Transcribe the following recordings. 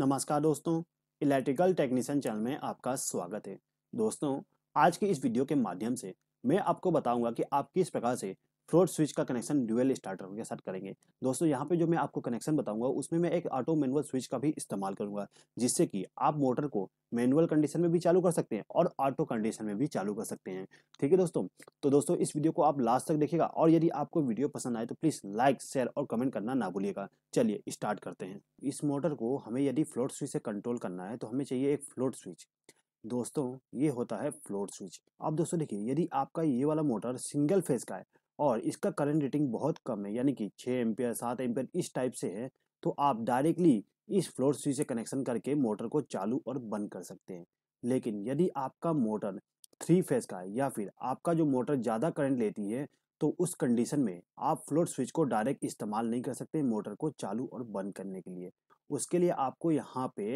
नमस्कार दोस्तों electrical technician channel में आपका स्वागत है दोस्तों आज की इस वीडियो के माध्यम से मैं आपको बताऊंगा कि आप किस प्रकार से फ्लोट स्विच का कनेक्शन ड्यूएल स्टार्टर के साथ करेंगे दोस्तों यहाँ पे जो मैं आपको कनेक्शन बताऊंगा उसमें मैं एक ऑटो मैनुअल स्विच का भी इस्तेमाल करूंगा जिससे कि आप मोटर को मैनुअल कंडीशन में भी चालू कर सकते हैं और ऑटो कंडीशन में भी चालू कर सकते हैं ठीक है दोस्तों तो दोस्तों इस वीडियो को आप लास्ट तक देखिएगा और यदि आपको वीडियो पसंद आए तो प्लीज़ लाइक शेयर और कमेंट करना ना भूलिएगा चलिए स्टार्ट करते हैं इस मोटर को हमें यदि फ्लोट स्विच से कंट्रोल करना है तो हमें चाहिए एक फ्लोट स्विच दोस्तों ये होता है फ्लोट स्विच अब दोस्तों देखिए यदि आपका ये वाला मोटर सिंगल फेज का है और इसका करंट रेटिंग बहुत कम है यानी कि छः एम्पियर सात एम्पियर इस टाइप से है तो आप डायरेक्टली इस फ्लोर स्विच से कनेक्शन करके मोटर को चालू और बंद कर सकते हैं लेकिन यदि आपका मोटर थ्री फेज का है या फिर आपका जो मोटर ज़्यादा करंट लेती है तो उस कंडीशन में आप फ्लोर स्विच को डायरेक्ट इस्तेमाल नहीं कर सकते मोटर को चालू और बंद करने के लिए उसके लिए आपको यहाँ पे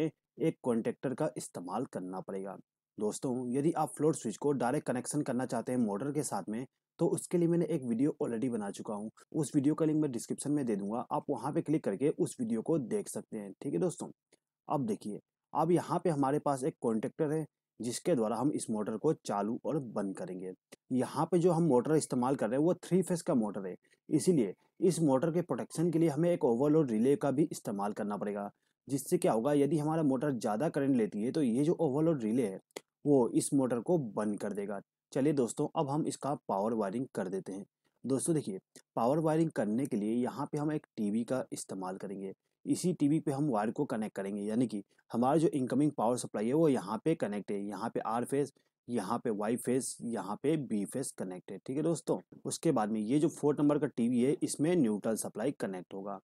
एक कॉन्टेक्टर का इस्तेमाल करना पड़ेगा दोस्तों यदि आप फ्लोर स्विच को डायरेक्ट कनेक्शन करना चाहते हैं मोटर के साथ में तो उसके लिए मैंने एक वीडियो ऑलरेडी बना चुका हूँ उस वीडियो का लिंक मैं डिस्क्रिप्शन में दे दूंगा आप वहाँ पे क्लिक करके उस वीडियो को देख सकते हैं ठीक है दोस्तों अब देखिए अब यहाँ पे हमारे पास एक कॉन्ट्रेक्टर है जिसके द्वारा हम इस मोटर को चालू और बंद करेंगे यहाँ पे जो हम मोटर इस्तेमाल कर रहे हैं वो थ्री फेस का मोटर है इसीलिए इस मोटर के प्रोटेक्शन के लिए हमें एक ओवरलोड रिले का भी इस्तेमाल करना पड़ेगा जिससे क्या होगा यदि हमारा मोटर ज़्यादा करंट लेती है तो ये जो ओवरलोड रिले है वो इस मोटर को बंद कर देगा चलिए दोस्तों अब हम इसका पावर वायरिंग कर देते हैं दोस्तों देखिए पावर वायरिंग करने के लिए यहाँ पे हम एक टीवी का इस्तेमाल करेंगे इसी टीवी पे हम वायर को कनेक्ट करेंगे यानी कि हमारा जो इनकमिंग पावर सप्लाई है वो यहाँ पे कनेक्ट है यहाँ पे आर फेज यहाँ पे वाई फेस यहाँ पे बी फेस कनेक्ट है ठीक है दोस्तों उसके बाद में ये जो फोर्थ नंबर का टीवी है इसमें न्यूट्रल सप्लाई कनेक्ट होगा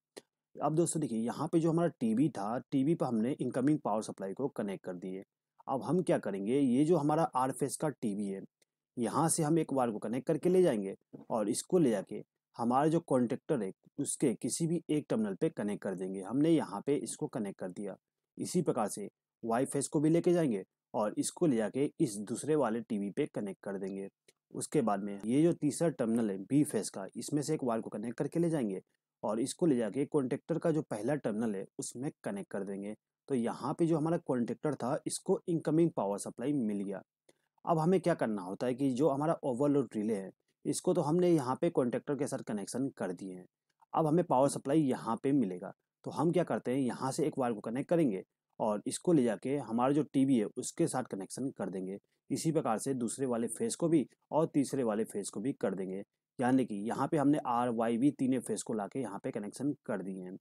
अब दोस्तों देखिए यहाँ पे जो हमारा टीवी था टीवी पर हमने इनकमिंग पावर सप्लाई को कनेक्ट कर दिए अब हम क्या करेंगे ये जो हमारा आर फेस का टीवी है यहाँ से हम एक वायर को कनेक्ट करके ले जाएंगे और इसको ले जाके हमारा जो कॉन्ट्रेक्टर है उसके किसी भी एक टर्मिनल पे कनेक्ट कर देंगे हमने यहाँ पे इसको कनेक्ट कर दिया इसी प्रकार से वाई फेस को भी लेके जाएंगे और इसको ले जाके इस दूसरे वाले टीवी पे कनेक्ट कर देंगे उसके बाद में ये जो तीसरा टर्मिनल है बी फेस का इसमें से एक वायर को कनेक्ट करके ले जाएंगे और इसको ले जाके कॉन्टेक्टर का जो पहला टर्मिनल है उसमें कनेक्ट कर देंगे तो यहाँ पे जो हमारा कॉन्टेक्टर था इसको इनकमिंग पावर सप्लाई मिल गया अब हमें क्या करना होता है कि जो हमारा ओवरलोड रिले है इसको तो हमने यहाँ पे कॉन्ट्रेक्टर के साथ कनेक्शन कर दिए हैं अब हमें पावर सप्लाई यहाँ पे मिलेगा तो हम क्या करते हैं यहाँ से एक वायर को कनेक्ट करेंगे और इसको ले जाके हमारा जो टीवी है उसके साथ कनेक्शन कर देंगे इसी प्रकार से दूसरे वाले फेस को भी और तीसरे वाले फेस को भी कर देंगे यानी कि यहाँ पे हमने आर वाई वी तीनों फेस को ला के यहाँ पे कनेक्शन कर दिए हैं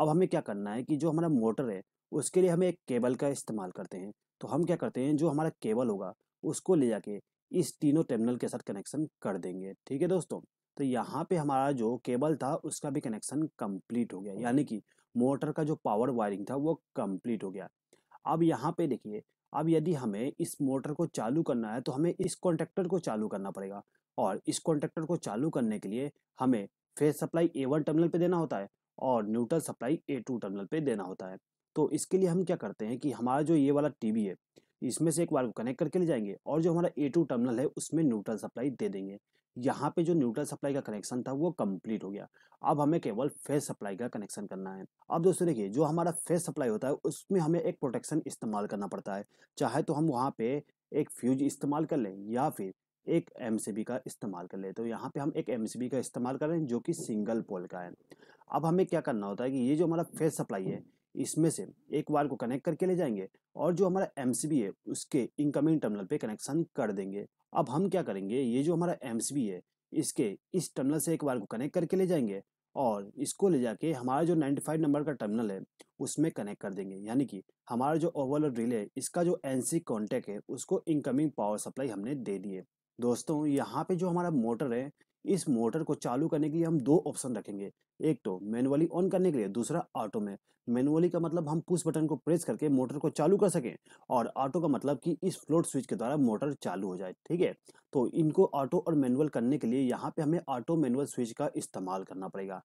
अब हमें क्या करना है कि जो हमारा मोटर है उसके लिए हमें एक केबल का इस्तेमाल करते हैं तो हम क्या करते हैं जो हमारा केबल होगा उसको ले जाके इस तीनों टर्मिनल के साथ कनेक्शन कर देंगे ठीक है दोस्तों तो यहाँ पे हमारा जो केबल था उसका भी कनेक्शन कंप्लीट हो गया यानी कि मोटर का जो पावर वायरिंग था वो कंप्लीट हो गया अब यहाँ पे देखिए अब यदि हमें इस मोटर को चालू करना है तो हमें इस कॉन्ट्रेक्टर को चालू करना पड़ेगा और इस कॉन्ट्रेक्टर को चालू करने के लिए हमें phase supply A one terminal पे देना होता है और neutral supply A two terminal पे देना होता है तो इसके लिए हम क्या करते हैं कि हमारा जो ये वाला टी है इसमें से एक वायर को कनेक्ट करके ले जाएंगे और जो हमारा ए टू टर्मिनल है उसमें न्यूट्रल सप्लाई दे देंगे यहाँ पे जो न्यूट्रल सप्लाई का कनेक्शन था वो कंप्लीट हो गया अब हमें केवल फेस सप्लाई का कनेक्शन करना है अब दोस्तों देखिए जो हमारा फेस सप्लाई होता है उसमें हमें एक प्रोटेक्शन इस्तेमाल करना पड़ता है चाहे तो हम वहाँ पे एक फ्यूज इस्तेमाल कर लें या फिर एक एम का इस्तेमाल कर ले तो यहाँ पे हम एक एम का इस्तेमाल कर रहे हैं जो कि सिंगल पोल का है अब हमें क्या करना होता है कि ये जो हमारा फेस सप्लाई है इसमें से एक वायर को कनेक्ट करके ले जाएंगे और जो हमारा एम है उसके इनकमिंग टर्मिनल पे कनेक्शन कर देंगे अब हम क्या करेंगे ये जो हमारा एम है इसके इस टर्मिनल से एक वायर को कनेक्ट करके ले जाएंगे और इसको ले जाके हमारा जो 95 नंबर का टर्मिनल है उसमें कनेक्ट कर देंगे यानी कि हमारा जो ओवरलोड रिले इसका जो एनसी कांटेक्ट है उसको इनकमिंग पावर सप्लाई हमने दे दिए दोस्तों यहाँ पे जो हमारा मोटर है इस मोटर को चालू करने के लिए हम दो ऑप्शन रखेंगे एक तो मैनुअली ऑन करने के लिए दूसरा ऑटो में मैनुअली का मतलब हम पुश बटन को प्रेस करके मोटर को चालू कर सकें और ऑटो का मतलब कि इस फ्लोट स्विच के द्वारा मोटर चालू हो जाए ठीक है तो इनको ऑटो और मैनुअल करने के लिए यहाँ पे हमें ऑटो मैनुअल स्विच का इस्तेमाल करना पड़ेगा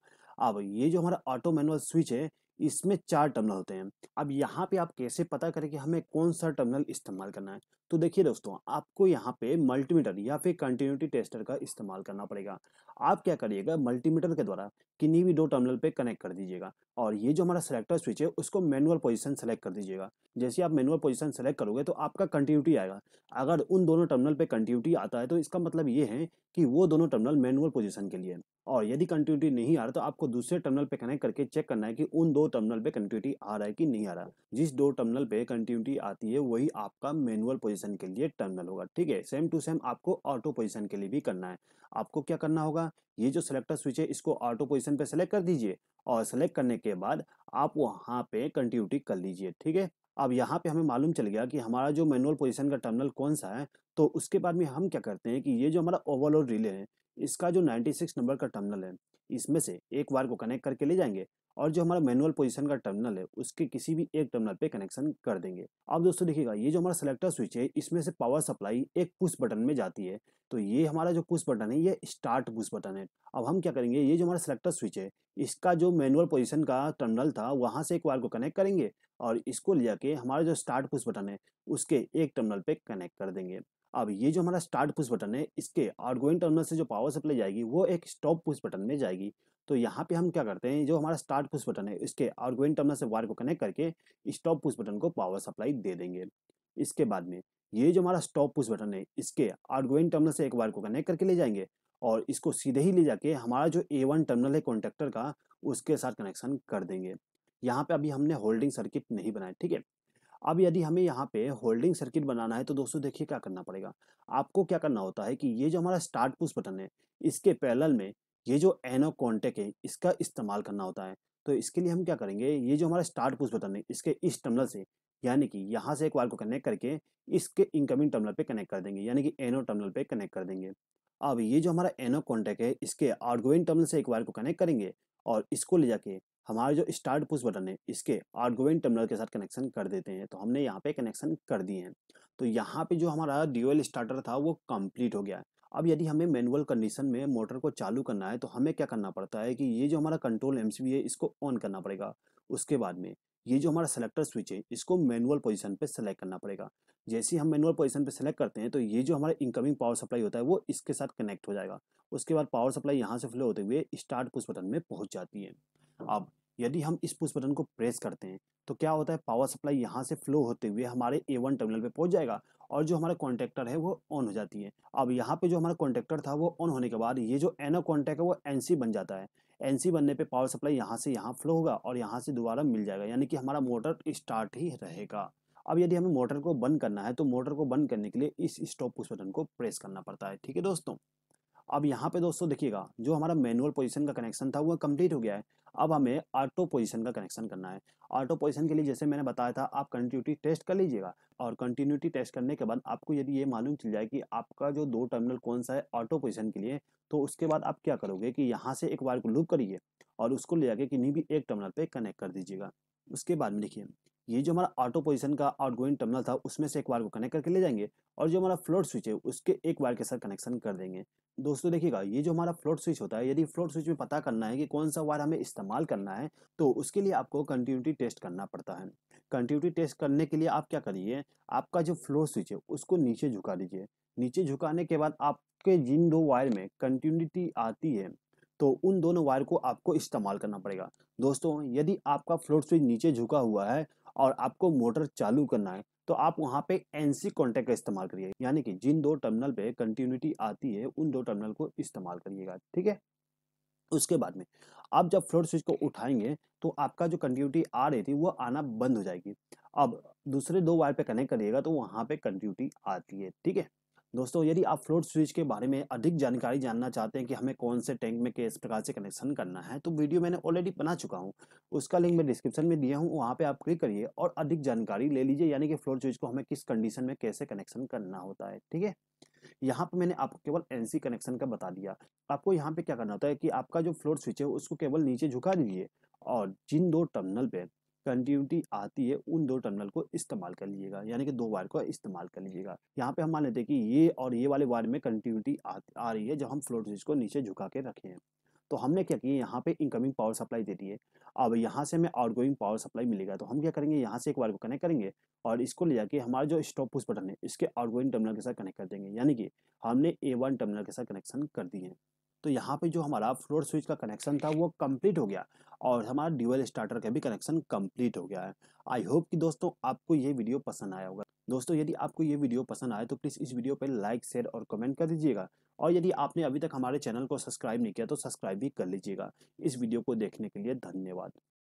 अब ये जो हमारा ऑटो मैनुअल स्विच है इसमें चार टर्मिनल होते हैं अब यहाँ पे आप कैसे पता करें कि हमें कौन सा टर्मिनल इस्तेमाल करना है तो देखिए दोस्तों आपको यहाँ पे मल्टीमीटर या फिर कंटिन्यूटी टेस्टर का इस्तेमाल करना पड़ेगा आप क्या करिएगा मल्टीमीटर के द्वारा किन्हीं भी दो टर्मिनल पे कनेक्ट कर दीजिएगा और ये जो हमारा सिलेक्टर स्विच है उसको मैनुअल पोजीशन सेलेक्ट कर दीजिएगा जैसे आप मैनुअल पोजीशन सेलेक्ट करोगे तो आपका कंटिन्यूटी आएगा अगर उन दोनों टर्मिनल पे कंटिन्यूटी आता है तो इसका मतलब ये है कि वो दोनों टर्मिनल मैनुअल पोजीशन के लिए और यदि कंटिन्यूटी नहीं आ रहा तो आपको दूसरे टर्मिनल पर कनेक्ट करके चेक करना है कि उन दो टर्मिनल पे कंटिन्यूटी आ रहा है कि नहीं आ रहा जिस दो टर्मिनल पे कंटिन्यूटी आती है वही आपका मैनुअल पोजीशन के लिए टर्मिनल होगा ठीक है सेम टू सेम आपको ऑटो पोजीशन के लिए भी करना है आपको क्या करना होगा ये जो सिलेक्टर स्विच है इसको ऑटो पोजिशन पे सेलेक्ट कर दीजिए और सेलेक्ट करने के बाद आप वहाँ पे कंटिन्यूटी कर लीजिए ठीक है अब यहाँ पे हमें मालूम चल गया कि हमारा जो मैनुअल पोजीशन का टर्मिनल कौन सा है तो उसके बाद में हम क्या करते हैं कि ये जो हमारा ओवरलोड रिले है इसका जो 96 नंबर का टर्मिनल है इसमें से एक वायर को कनेक्ट करके ले जाएंगे और जो हमारा मैनुअल पोजिशन का टर्मिनल है उसके किसी भी एक टर्मिनल पे कनेक्शन कर देंगे अब दोस्तों देखिएगा ये जो हमारा सेलेक्टर स्विच है इसमें से पावर सप्लाई एक पुश बटन में जाती है तो ये हमारा जो पुश बटन है ये स्टार्ट पुश बटन है अब हम क्या करेंगे ये जो हमारा सेलेक्टर स्विच है इसका जो मैनुअल पोजिशन का टर्मिनल था वहाँ से एक वायर को कनेक्ट करेंगे और इसको ले जाके हमारा जो स्टार्ट पुश बटन है उसके एक टर्मिनल पे कनेक्ट कर देंगे अब ये जो हमारा स्टार्ट पुश बटन है इसके आउटगोइंग टर्मिनल से जो पावर सप्लाई जाएगी वो एक स्टॉप पुश बटन में जाएगी तो यहाँ पे हम क्या करते हैं जो हमारा स्टार्ट पुश बटन है इसके आउटगोइंग टर्मिनल से वायर को कनेक्ट करके स्टॉप पुश बटन को पावर सप्लाई दे देंगे इसके बाद में ये जो हमारा स्टॉप पुश बटन है इसके आउटगोइंग टर्मिनल से एक वायर को कनेक्ट करके ले जाएंगे और इसको सीधे ही ले जाके हमारा जो ए वन टर्मिनल है कॉन्ट्रेक्टर का उसके साथ कनेक्शन कर देंगे यहाँ पर अभी हमने होल्डिंग सर्किट नहीं बनाया ठीक है अब यदि हमें यहाँ पे होल्डिंग सर्किट बनाना है तो दोस्तों देखिए क्या करना पड़ेगा आपको क्या करना होता है कि ये जो हमारा स्टार्ट पुश बटन है इसके पैरल में ये जो एनो कॉन्टेक्ट है इसका इस्तेमाल करना होता है तो इसके लिए हम क्या करेंगे ये जो हमारा स्टार्ट पुश बटन है इसके इस टर्मिनल से यानी कि यहाँ से एक वायर को कनेक्ट करके इसके इनकमिंग टर्मिनल पे कनेक्ट कर देंगे यानी कि एनो टर्मिनल पे कनेक्ट कर देंगे अब ये जो हमारा एनो कॉन्टेक्ट है इसके आउटगोइंग टर्मिनल से एक वायर को कनेक्ट करेंगे और इसको ले जाके हमारे जो स्टार्ट पुश बटन है इसके आउटगोइंग टर्मिनल के साथ कनेक्शन कर देते हैं तो हमने यहाँ पे कनेक्शन कर दिए हैं तो यहाँ पे जो हमारा ड्यूएल स्टार्टर था वो कंप्लीट हो गया अब यदि हमें मैनुअल कंडीशन में मोटर को चालू करना है तो हमें क्या करना पड़ता है कि ये जो हमारा कंट्रोल एम है इसको ऑन करना पड़ेगा उसके बाद में ये जो हमारा सेलेक्टर स्विच है इसको मैनुअल पोजीशन पे सेलेक्ट करना पड़ेगा जैसे ही हम मैनुअल पोजीशन पे सेलेक्ट करते हैं तो ये जो हमारा इनकमिंग पावर सप्लाई होता है वो इसके साथ कनेक्ट हो जाएगा उसके बाद पावर सप्लाई यहाँ से फ्लो होते हुए स्टार्ट पुश बटन में पहुँच जाती है अब यदि हम इस पुश बटन को प्रेस करते हैं तो क्या होता है पावर सप्लाई यहाँ से फ्लो होते हुए हमारे ए वन टर्मिनल पे पहुँच जाएगा और जो हमारा कॉन्टैक्टर है वो ऑन हो जाती है अब यहाँ पे जो हमारा कॉन्ट्रेक्टर था वो ऑन होने के बाद ये जो एनो कॉन्टैक्ट है वो एन बन जाता है एन बनने पर पावर सप्लाई यहाँ से यहाँ फ्लो होगा और यहाँ से दोबारा मिल जाएगा यानी कि हमारा मोटर स्टार्ट ही रहेगा अब यदि हमें मोटर को बंद करना है तो मोटर को बंद करने के लिए इस स्टॉप पुश बटन को प्रेस करना पड़ता है ठीक है दोस्तों अब यहाँ पे दोस्तों देखिएगा जो हमारा मैनुअल पोजीशन का कनेक्शन था वो कंप्लीट हो गया है अब हमें ऑटो पोजीशन का कनेक्शन करना है ऑटो पोजीशन के लिए जैसे मैंने बताया था आप कंटिन्यूटी टेस्ट कर लीजिएगा और कंटिन्यूटी टेस्ट करने के बाद आपको यदि ये मालूम चल जाए कि आपका जो दो टर्मिनल कौन सा है ऑटो पोजिशन के लिए तो उसके बाद आप क्या करोगे कि यहाँ से एक वायर को लूप करिए और उसको ले जाके किन्हीं भी एक टर्मिनल पर कनेक्ट कर दीजिएगा उसके बाद में देखिए ये जो हमारा ऑटो पोजिशन का आउट गोइंग टर्मिनल था उसमें से एक वायर को कनेक्ट करके ले जाएंगे और जो हमारा फ्लोट स्विच है उसके एक वायर के साथ कनेक्शन कर देंगे दोस्तों देखिएगा ये जो हमारा फ्लोट स्विच होता है यदि फ्लोट स्विच में पता करना है कि कौन सा वायर हमें इस्तेमाल करना है तो उसके लिए आपको कंटिन्यूटी टेस्ट करना पड़ता है कंटिन्यूटी टेस्ट करने के लिए आप क्या करिए आपका जो फ्लोट स्विच है उसको नीचे झुका लीजिए नीचे झुकाने के बाद आपके जिन दो वायर में कंटिन्यूटी आती है तो उन दोनों वायर को आपको इस्तेमाल करना पड़ेगा दोस्तों यदि आपका फ्लोट स्विच नीचे झुका हुआ है और आपको मोटर चालू करना है तो आप वहाँ पे एनसी कॉन्टैक्ट का इस्तेमाल करिए यानी कि जिन दो टर्मिनल पे कंटिन्यूटी आती है उन दो टर्मिनल को इस्तेमाल करिएगा ठीक है उसके बाद में आप जब फ्लोर स्विच को उठाएंगे तो आपका जो कंटिन्यूटी आ रही थी वो आना बंद हो जाएगी अब दूसरे दो वायर पे कनेक्ट करिएगा तो वहाँ पे कंटिन्यूटी आती है ठीक है दोस्तों यदि आप फ्लोट स्विच के बारे में अधिक जानकारी जानना चाहते हैं कि हमें कौन से टैंक में किस प्रकार से कनेक्शन करना है तो वीडियो मैंने ऑलरेडी बना चुका हूँ उसका लिंक मैं डिस्क्रिप्शन में दिया हूँ वहां पे आप क्लिक करिए और अधिक जानकारी ले लीजिए यानी कि फ्लोट स्विच को हमें किस कंडीशन में कैसे कनेक्शन करना होता है ठीक है यहाँ पे मैंने आपको केवल एनसी कनेक्शन का बता दिया आपको यहाँ पे क्या करना होता है कि आपका जो फ्लोर स्विच है उसको केवल नीचे झुका दीजिए और जिन दो टर्मिनल पे कंटिन्यूटी आती है उन दो टर्मिनल को इस्तेमाल कर लीजिएगा यानी कि दो वायर को इस्तेमाल कर लीजिएगा यहाँ पे हम मान लेते हैं कि ये और ये वाले वायर में कंटिन्यूटी आ, आ रही है जब हम फ्लोट स्विच को नीचे झुका के रखे हैं तो हमने क्या किया यहाँ पे इनकमिंग पावर सप्लाई दे दी है अब यहाँ से हमें गोइंग पावर सप्लाई मिलेगा तो हम क्या करेंगे यहाँ से एक वायर को कनेक्ट करेंगे और इसको ले जाके हमारा जो स्टॉप पुश बटन है इसके गोइंग टर्मिनल के साथ कनेक्ट कर देंगे यानी कि हमने ए वन टर्मिनल के साथ कनेक्शन कर दिए तो यहाँ पे जो हमारा फ्लोर स्विच का कनेक्शन था वो कंप्लीट हो गया और हमारा ड्यूअल स्टार्टर का भी कनेक्शन कंप्लीट हो गया है आई होप कि दोस्तों आपको ये वीडियो पसंद आया होगा दोस्तों यदि आपको ये वीडियो पसंद आए तो प्लीज़ इस वीडियो पर लाइक शेयर और कमेंट कर दीजिएगा और यदि आपने अभी तक हमारे चैनल को सब्सक्राइब नहीं किया तो सब्सक्राइब भी कर लीजिएगा इस वीडियो को देखने के लिए धन्यवाद